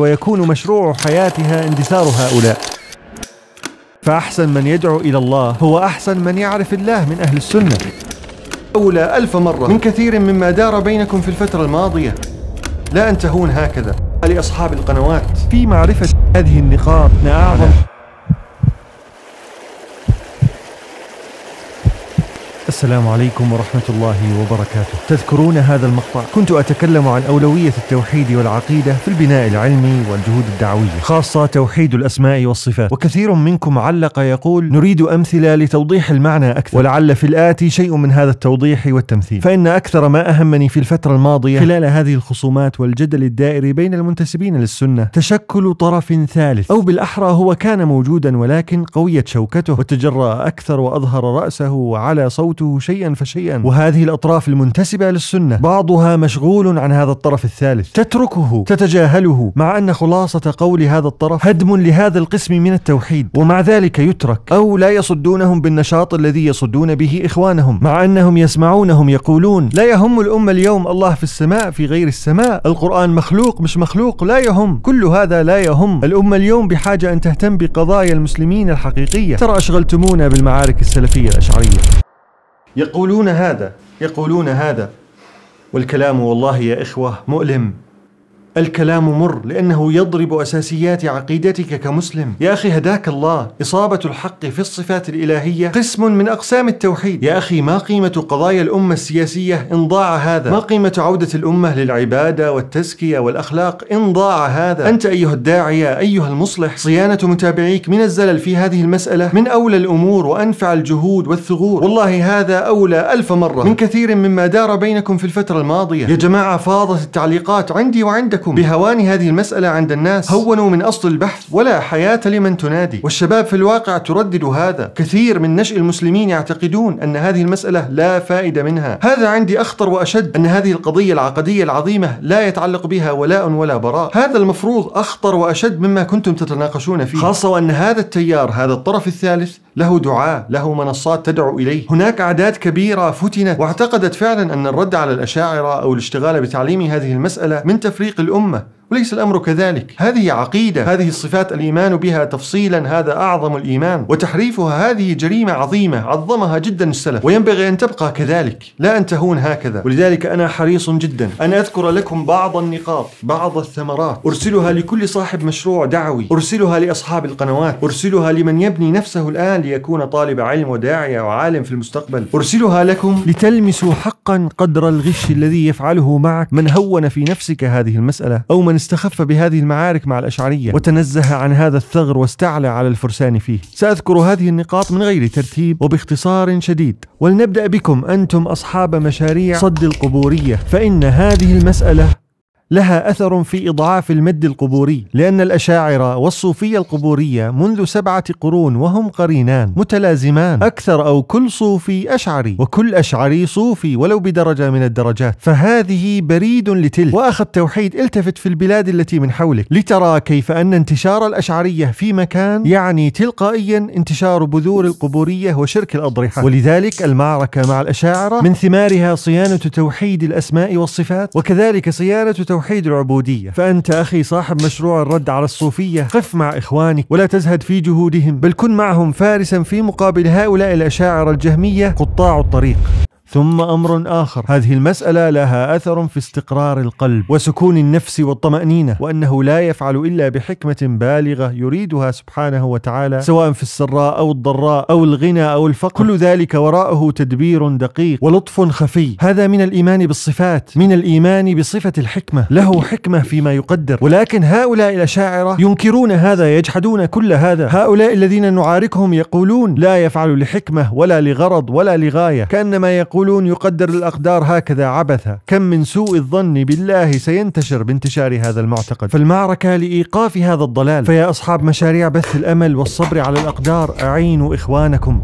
ويكون مشروع حياتها اندثار هؤلاء فأحسن من يدعو إلى الله هو أحسن من يعرف الله من أهل السنة أولى ألف مرة من كثير مما دار بينكم في الفترة الماضية لا أن تهون هكذا لأصحاب القنوات في معرفة هذه النقاط أعظم السلام عليكم ورحمة الله وبركاته. تذكرون هذا المقطع؟ كنت أتكلم عن أولوية التوحيد والعقيدة في البناء العلمي والجهود الدعوية، خاصة توحيد الأسماء والصفات، وكثير منكم علق يقول: نريد أمثلة لتوضيح المعنى أكثر، ولعل في الآتي شيء من هذا التوضيح والتمثيل، فإن أكثر ما أهمني في الفترة الماضية خلال هذه الخصومات والجدل الدائري بين المنتسبين للسنة تشكل طرف ثالث، أو بالأحرى هو كان موجودا ولكن قويت شوكته وتجرأ أكثر وأظهر رأسه وعلى صوته يثبته شيئا فشيئا وهذه الأطراف المنتسبة للسنة بعضها مشغول عن هذا الطرف الثالث تتركه تتجاهله مع أن خلاصة قول هذا الطرف هدم لهذا القسم من التوحيد ومع ذلك يترك أو لا يصدونهم بالنشاط الذي يصدون به إخوانهم مع أنهم يسمعونهم يقولون لا يهم الأمة اليوم الله في السماء في غير السماء القرآن مخلوق مش مخلوق لا يهم كل هذا لا يهم الأمة اليوم بحاجة أن تهتم بقضايا المسلمين الحقيقية ترى أشغلتمونا بالمعارك السلفية الأشعرية يقولون هذا يقولون هذا والكلام والله يا إخوة مؤلم الكلام مر لأنه يضرب أساسيات عقيدتك كمسلم يا أخي هداك الله إصابة الحق في الصفات الإلهية قسم من أقسام التوحيد يا أخي ما قيمة قضايا الأمة السياسية إن ضاع هذا ما قيمة عودة الأمة للعبادة والتزكية والأخلاق إن ضاع هذا أنت أيها الداعية أيها المصلح صيانة متابعيك من الزلل في هذه المسألة من أولى الأمور وأنفع الجهود والثغور والله هذا أولى ألف مرة من كثير مما دار بينكم في الفترة الماضية يا جماعة فاضت التعليقات عندي وعندكم لكم بهوان هذه المسألة عند الناس هونوا من أصل البحث ولا حياة لمن تنادي والشباب في الواقع تردد هذا كثير من نشء المسلمين يعتقدون أن هذه المسألة لا فائدة منها هذا عندي أخطر وأشد أن هذه القضية العقدية العظيمة لا يتعلق بها ولاء ولا براء هذا المفروض أخطر وأشد مما كنتم تتناقشون فيه خاصة وأن هذا التيار هذا الطرف الثالث له دعاة له منصات تدعو إليه هناك أعداد كبيرة فتنت واعتقدت فعلا أن الرد على الأشاعرة أو الاشتغال بتعليم هذه المسألة من تفريق الأمة وليس الأمر كذلك هذه عقيدة هذه الصفات الإيمان بها تفصيلا هذا أعظم الإيمان وتحريفها هذه جريمة عظيمة عظمها جدا السلف وينبغي أن تبقى كذلك لا أن تهون هكذا ولذلك أنا حريص جدا أن أذكر لكم بعض النقاط بعض الثمرات أرسلها لكل صاحب مشروع دعوي أرسلها لأصحاب القنوات أرسلها لمن يبني نفسه الآن ليكون طالب علم وداعية وعالم في المستقبل أرسلها لكم لتلمسوا حقا قدر الغش الذي يفعله معك من هون في نفسك هذه المسألة أو من استخف بهذه المعارك مع الأشعرية وتنزه عن هذا الثغر واستعلى على الفرسان فيه سأذكر هذه النقاط من غير ترتيب وباختصار شديد ولنبدأ بكم أنتم أصحاب مشاريع صد القبورية فإن هذه المسألة لها اثر في اضعاف المد القبوري لان الاشاعره والصوفيه القبوريه منذ سبعه قرون وهم قرينان متلازمان اكثر او كل صوفي اشعري وكل اشعري صوفي ولو بدرجه من الدرجات فهذه بريد لتلك واخ التوحيد التفت في البلاد التي من حولك لترى كيف ان انتشار الاشعريه في مكان يعني تلقائيا انتشار بذور القبوريه وشرك الاضرحه ولذلك المعركه مع الاشاعره من ثمارها صيانه توحيد الاسماء والصفات وكذلك صيانه توحيد العبودية فأنت أخي صاحب مشروع الرد على الصوفية قف مع إخوانك ولا تزهد في جهودهم بل كن معهم فارسا في مقابل هؤلاء الأشاعرة الجهمية قطاع الطريق ثم امر اخر هذه المساله لها اثر في استقرار القلب وسكون النفس والطمانينه وانه لا يفعل الا بحكمه بالغه يريدها سبحانه وتعالى سواء في السراء او الضراء او الغنى او الفقر كل ذلك وراءه تدبير دقيق ولطف خفي هذا من الايمان بالصفات من الايمان بصفه الحكمه له حكمه فيما يقدر ولكن هؤلاء الاشاعره ينكرون هذا يجحدون كل هذا هؤلاء الذين نعاركهم يقولون لا يفعل لحكمه ولا لغرض ولا لغايه كانما يقول يقولون يقدر الأقدار هكذا عبثا كم من سوء الظن بالله سينتشر بانتشار هذا المعتقد فالمعركة لإيقاف هذا الضلال فيا أصحاب مشاريع بث الأمل والصبر على الأقدار أعينوا إخوانكم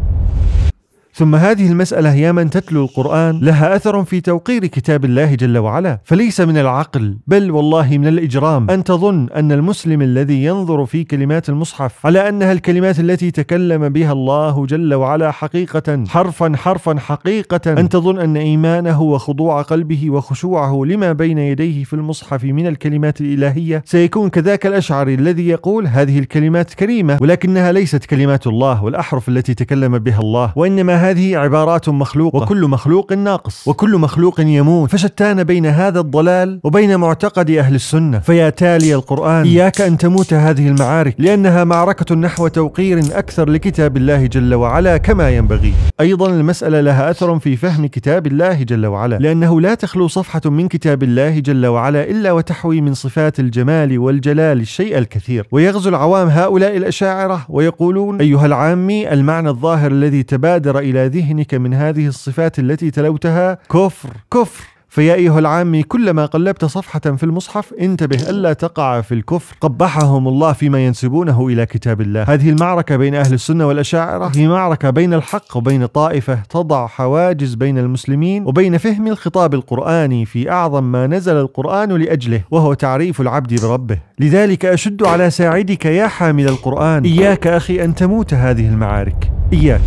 ثم هذه المسألة يا من تتلو القرآن لها أثر في توقير كتاب الله جل وعلا فليس من العقل بل والله من الإجرام أن تظن أن المسلم الذي ينظر في كلمات المصحف على أنها الكلمات التي تكلم بها الله جل وعلا حقيقة حرفا حرفا حقيقة أن تظن أن إيمانه وخضوع قلبه وخشوعه لما بين يديه في المصحف من الكلمات الإلهية سيكون كذاك الأشعري الذي يقول هذه الكلمات كريمة ولكنها ليست كلمات الله والأحرف التي تكلم بها الله وإنما هذه عبارات مخلوقة وكل مخلوق ناقص وكل مخلوق يموت فشتان بين هذا الضلال وبين معتقد أهل السنة فيا تالي القرآن إياك أن تموت هذه المعارك لأنها معركة نحو توقير أكثر لكتاب الله جل وعلا كما ينبغي أيضا المسألة لها أثر في فهم كتاب الله جل وعلا لأنه لا تخلو صفحة من كتاب الله جل وعلا إلا وتحوي من صفات الجمال والجلال الشيء الكثير ويغزو العوام هؤلاء الأشاعرة ويقولون أيها العامي المعنى الظاهر الذي تبادر إلى إلى ذهنك من هذه الصفات التي تلوتها كفر كفر فيا أيها العامي كلما قلبت صفحة في المصحف انتبه ألا تقع في الكفر قبحهم الله فيما ينسبونه إلى كتاب الله هذه المعركة بين أهل السنة والأشاعرة هي معركة بين الحق وبين طائفة تضع حواجز بين المسلمين وبين فهم الخطاب القرآني في أعظم ما نزل القرآن لأجله وهو تعريف العبد بربه لذلك أشد على ساعدك يا حامل القرآن إياك أخي أن تموت هذه المعارك إياك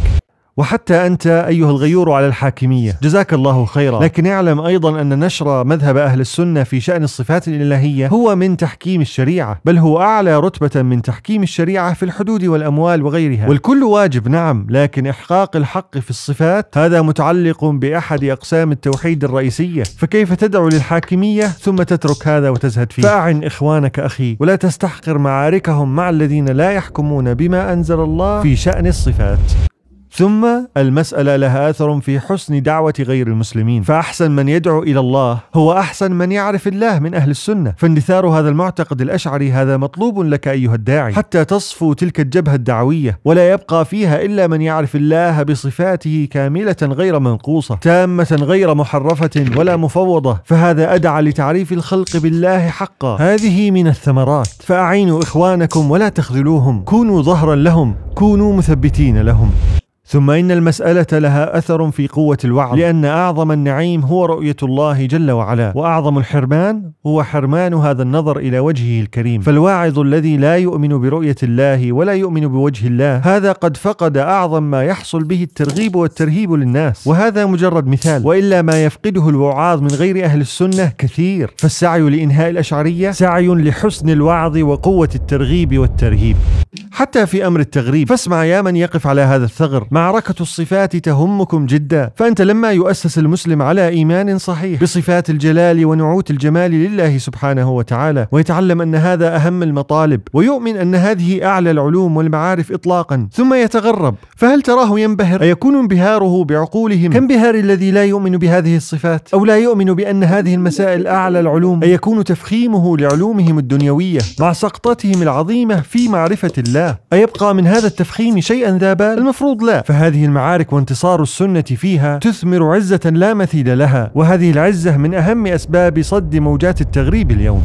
وحتى أنت أيها الغيور على الحاكمية جزاك الله خيرا لكن اعلم أيضا أن نشر مذهب أهل السنة في شأن الصفات الإلهية هو من تحكيم الشريعة بل هو أعلى رتبة من تحكيم الشريعة في الحدود والأموال وغيرها والكل واجب نعم لكن إحقاق الحق في الصفات هذا متعلق بأحد أقسام التوحيد الرئيسية فكيف تدعو للحاكمية ثم تترك هذا وتزهد فيه فأعن إخوانك أخي ولا تستحقر معاركهم مع الذين لا يحكمون بما أنزل الله في شأن الصفات ثم المسألة لها أثر في حسن دعوة غير المسلمين فأحسن من يدعو إلى الله هو أحسن من يعرف الله من أهل السنة فاندثار هذا المعتقد الأشعري هذا مطلوب لك أيها الداعي حتى تصفو تلك الجبهة الدعوية ولا يبقى فيها إلا من يعرف الله بصفاته كاملة غير منقوصة تامة غير محرفة ولا مفوضة فهذا أدعى لتعريف الخلق بالله حقا هذه من الثمرات فأعينوا إخوانكم ولا تخذلوهم كونوا ظهرا لهم كونوا مثبتين لهم ثم ان المساله لها اثر في قوه الوعظ لان اعظم النعيم هو رؤيه الله جل وعلا واعظم الحرمان هو حرمان هذا النظر الى وجهه الكريم فالواعظ الذي لا يؤمن برؤيه الله ولا يؤمن بوجه الله هذا قد فقد اعظم ما يحصل به الترغيب والترهيب للناس وهذا مجرد مثال والا ما يفقده الوعاظ من غير اهل السنه كثير فالسعي لانهاء الاشعريه سعي لحسن الوعظ وقوه الترغيب والترهيب حتى في أمر التغريب فاسمع يا من يقف على هذا الثغر معركة الصفات تهمكم جدا فأنت لما يؤسس المسلم على إيمان صحيح بصفات الجلال ونعوت الجمال لله سبحانه وتعالى ويتعلم أن هذا أهم المطالب ويؤمن أن هذه أعلى العلوم والمعارف إطلاقا ثم يتغرب فهل تراه ينبهر أيكون انبهاره بعقولهم كانبهار الذي لا يؤمن بهذه الصفات أو لا يؤمن بأن هذه المسائل أعلى العلوم أيكون تفخيمه لعلومهم الدنيوية مع سقطتهم العظيمة في معرفة الله أيبقى من هذا التفخيم شيئا ذا بال؟ المفروض لا فهذه المعارك وانتصار السنة فيها تثمر عزة لا مثيل لها وهذه العزة من أهم أسباب صد موجات التغريب اليوم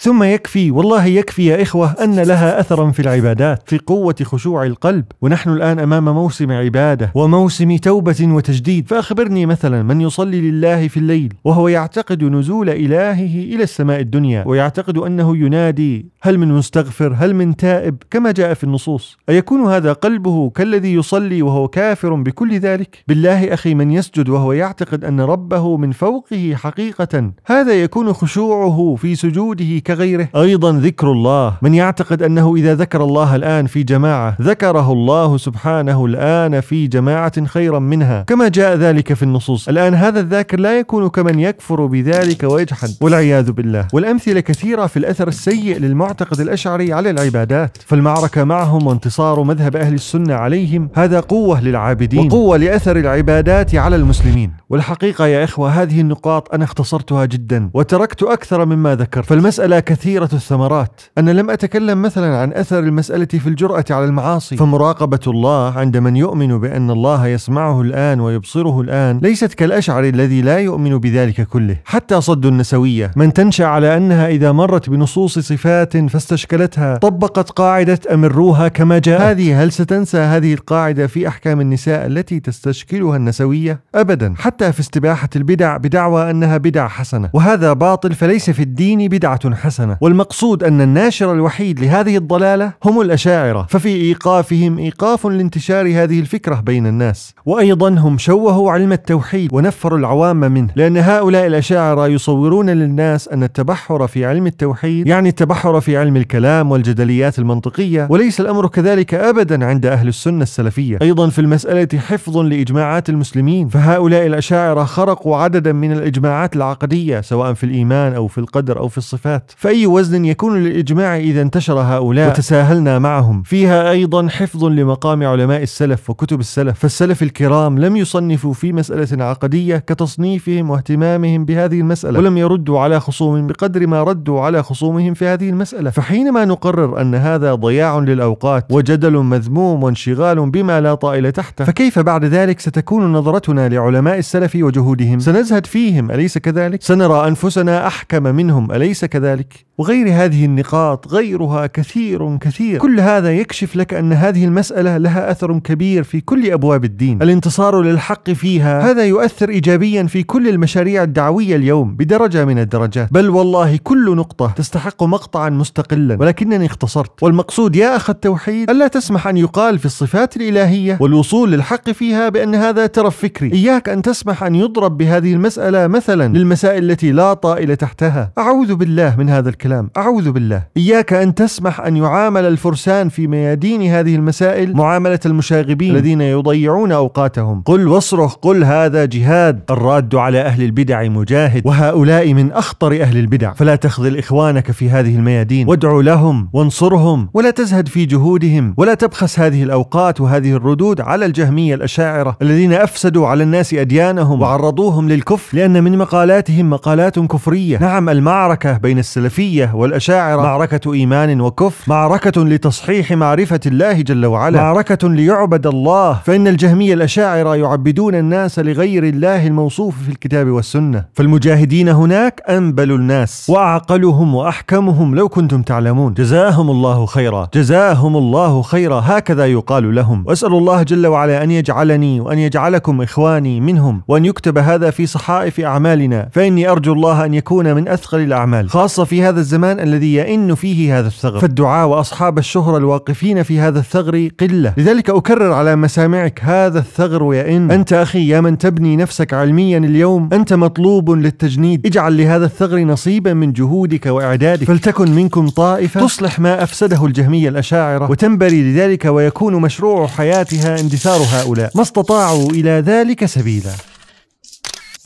ثم يكفي والله يكفي يا إخوة أن لها أثرا في العبادات في قوة خشوع القلب ونحن الآن أمام موسم عبادة وموسم توبة وتجديد فأخبرني مثلا من يصلي لله في الليل وهو يعتقد نزول إلهه إلى السماء الدنيا ويعتقد أنه ينادي هل من مستغفر هل من تائب كما جاء في النصوص أيكون هذا قلبه كالذي يصلي وهو كافر بكل ذلك بالله أخي من يسجد وهو يعتقد أن ربه من فوقه حقيقة هذا يكون خشوعه في سجوده كغيره أيضا ذكر الله من يعتقد أنه إذا ذكر الله الآن في جماعة ذكره الله سبحانه الآن في جماعة خيرا منها كما جاء ذلك في النصوص الآن هذا الذاكر لا يكون كمن يكفر بذلك ويجحد والعياذ بالله والأمثلة كثيرة في الأثر السيء للمعتقد الأشعري على العبادات فالمعركة معهم وانتصار مذهب أهل السنة عليهم هذا قوة للعابدين وقوة لأثر العبادات على المسلمين والحقيقة يا إخوة هذه النقاط أنا اختصرتها جدا وتركت أكثر مما ذكرت فالمسألة كثيرة الثمرات أنا لم أتكلم مثلا عن أثر المسألة في الجرأة على المعاصي فمراقبة الله عند من يؤمن بأن الله يسمعه الآن ويبصره الآن ليست كالأشعر الذي لا يؤمن بذلك كله حتى صد النسوية من تنشأ على أنها إذا مرت بنصوص صفات فاستشكلتها طبقت قاعدة أمروها كما جاءت هذه هل ستنسى هذه القاعدة في أحكام النساء التي تستشكلها النسوية؟ أبدا حتى في استباحة البدع بدعوى أنها بدع حسنة وهذا باطل فليس في الدين بدعة حسنة الحسنة والمقصود أن الناشر الوحيد لهذه الضلالة هم الأشاعرة ففي إيقافهم إيقاف لانتشار هذه الفكرة بين الناس وأيضا هم شوهوا علم التوحيد ونفروا العوام منه لأن هؤلاء الأشاعرة يصورون للناس أن التبحر في علم التوحيد يعني التبحر في علم الكلام والجدليات المنطقية وليس الأمر كذلك أبدا عند أهل السنة السلفية أيضا في المسألة حفظ لإجماعات المسلمين فهؤلاء الأشاعرة خرقوا عددا من الإجماعات العقدية سواء في الإيمان أو في القدر أو في الصفات فأي وزن يكون للإجماع إذا انتشر هؤلاء وتساهلنا معهم فيها أيضا حفظ لمقام علماء السلف وكتب السلف فالسلف الكرام لم يصنفوا في مسألة عقدية كتصنيفهم واهتمامهم بهذه المسألة ولم يردوا على خصوم بقدر ما ردوا على خصومهم في هذه المسألة فحينما نقرر أن هذا ضياع للأوقات وجدل مذموم وانشغال بما لا طائل تحته فكيف بعد ذلك ستكون نظرتنا لعلماء السلف وجهودهم سنزهد فيهم أليس كذلك؟ سنرى أنفسنا أحكم منهم أليس كذلك؟ ذلك وغير هذه النقاط غيرها كثير كثير كل هذا يكشف لك أن هذه المسألة لها أثر كبير في كل أبواب الدين الانتصار للحق فيها هذا يؤثر إيجابيا في كل المشاريع الدعوية اليوم بدرجة من الدرجات بل والله كل نقطة تستحق مقطعا مستقلا ولكنني اختصرت والمقصود يا أخ التوحيد ألا تسمح أن يقال في الصفات الإلهية والوصول للحق فيها بأن هذا ترف فكري إياك أن تسمح أن يضرب بهذه المسألة مثلا للمسائل التي لا طائل تحتها أعوذ بالله من هذا هذا الكلام أعوذ بالله إياك أن تسمح أن يعامل الفرسان في ميادين هذه المسائل معاملة المشاغبين الذين يضيعون أوقاتهم قل واصرخ قل هذا جهاد الراد على أهل البدع مجاهد وهؤلاء من أخطر أهل البدع فلا تخذل إخوانك في هذه الميادين وادعو لهم وانصرهم ولا تزهد في جهودهم ولا تبخس هذه الأوقات وهذه الردود على الجهمية الأشاعرة الذين أفسدوا على الناس أديانهم وعرضوهم للكفر لأن من مقالاتهم مقالات كفرية نعم المعركة بين الس السلفية والأشاعرة معركة إيمان وكفر معركة لتصحيح معرفة الله جل وعلا معركة ليعبد الله فإن الجهمية الأشاعرة يعبدون الناس لغير الله الموصوف في الكتاب والسنة فالمجاهدين هناك أنبل الناس وأعقلهم وأحكمهم لو كنتم تعلمون جزاهم الله خيرا جزاهم الله خيرا هكذا يقال لهم وأسأل الله جل وعلا أن يجعلني وأن يجعلكم إخواني منهم وأن يكتب هذا في صحائف أعمالنا فإني أرجو الله أن يكون من أثقل الأعمال خاصة في هذا الزمان الذي يئن فيه هذا الثغر فالدعاء وأصحاب الشهرة الواقفين في هذا الثغر قلة لذلك أكرر على مسامعك هذا الثغر يئن أنت أخي يا من تبني نفسك علميا اليوم أنت مطلوب للتجنيد اجعل لهذا الثغر نصيبا من جهودك وإعدادك فلتكن منكم طائفة تصلح ما أفسده الجهمية الأشاعرة وتنبري لذلك ويكون مشروع حياتها اندثار هؤلاء ما استطاعوا إلى ذلك سبيلا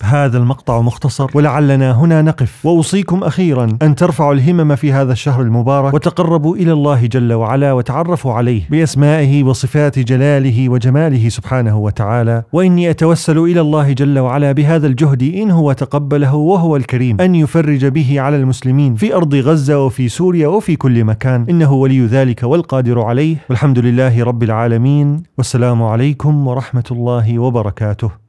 هذا المقطع مختصر ولعلنا هنا نقف واوصيكم اخيرا ان ترفعوا الهمم في هذا الشهر المبارك وتقربوا الى الله جل وعلا وتعرفوا عليه باسمائه وصفات جلاله وجماله سبحانه وتعالى واني اتوسل الى الله جل وعلا بهذا الجهد ان هو تقبله وهو الكريم ان يفرج به على المسلمين في ارض غزه وفي سوريا وفي كل مكان انه ولي ذلك والقادر عليه والحمد لله رب العالمين والسلام عليكم ورحمه الله وبركاته